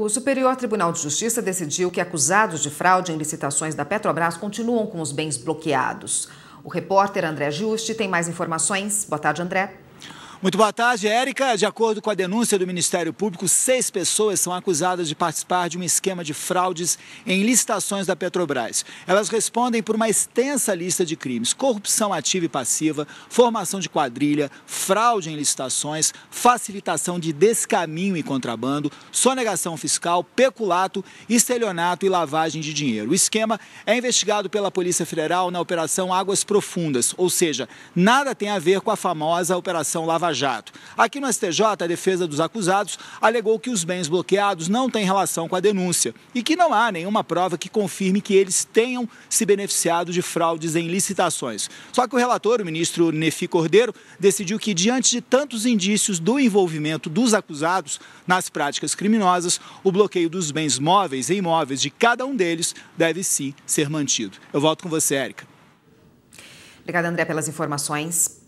O Superior Tribunal de Justiça decidiu que acusados de fraude em licitações da Petrobras continuam com os bens bloqueados. O repórter André Justi tem mais informações. Boa tarde, André. Muito boa tarde, Érica. De acordo com a denúncia do Ministério Público, seis pessoas são acusadas de participar de um esquema de fraudes em licitações da Petrobras. Elas respondem por uma extensa lista de crimes: corrupção ativa e passiva, formação de quadrilha, fraude em licitações, facilitação de descaminho e contrabando, sonegação fiscal, peculato, estelionato e lavagem de dinheiro. O esquema é investigado pela Polícia Federal na Operação Águas Profundas, ou seja, nada tem a ver com a famosa Operação Lava Lava Jato. Aqui no STJ, a defesa dos acusados alegou que os bens bloqueados não têm relação com a denúncia e que não há nenhuma prova que confirme que eles tenham se beneficiado de fraudes em licitações. Só que o relator, o ministro Nefi Cordeiro, decidiu que, diante de tantos indícios do envolvimento dos acusados nas práticas criminosas, o bloqueio dos bens móveis e imóveis de cada um deles deve sim ser mantido. Eu volto com você, Érica. Obrigada, André, pelas informações.